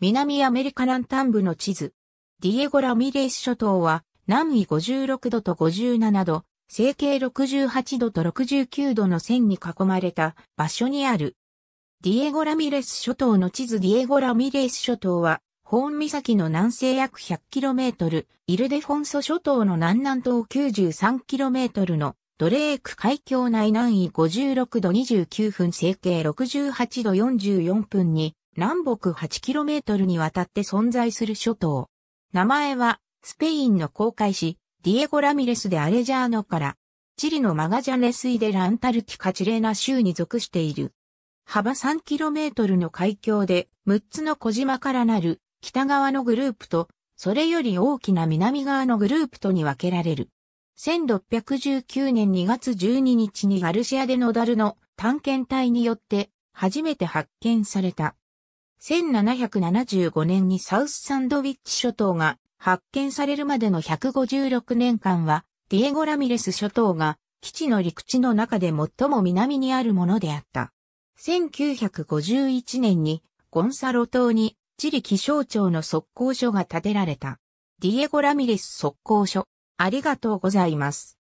南アメリカ南端部の地図。ディエゴ・ラミレイス諸島は、南緯56度と57度、西経68度と69度の線に囲まれた場所にある。ディエゴ・ラミレス諸島の地図ディエゴ・ラミレス諸島は、ホーン岬の南西約 100km、イルデフォンソ諸島の南南東 93km のドレーク海峡内南緯56度29分西経68度44分に南北 8km にわたって存在する諸島。名前は、スペインの航海士、ディエゴ・ラミレスでアレジャーノから、チリのマガジャネスイでランタルティカチレーナ州に属している。幅 3km の海峡で6つの小島からなる北側のグループと、それより大きな南側のグループとに分けられる。1619年2月12日にガルシアでノダルの探検隊によって初めて発見された。1775年にサウスサンドウィッチ諸島が発見されるまでの156年間は、ディエゴ・ラミレス諸島が基地の陸地の中で最も南にあるものであった。1951年にゴンサロ島に地理気象庁の速攻所が建てられた。ディエゴ・ラミレス速攻所。ありがとうございます。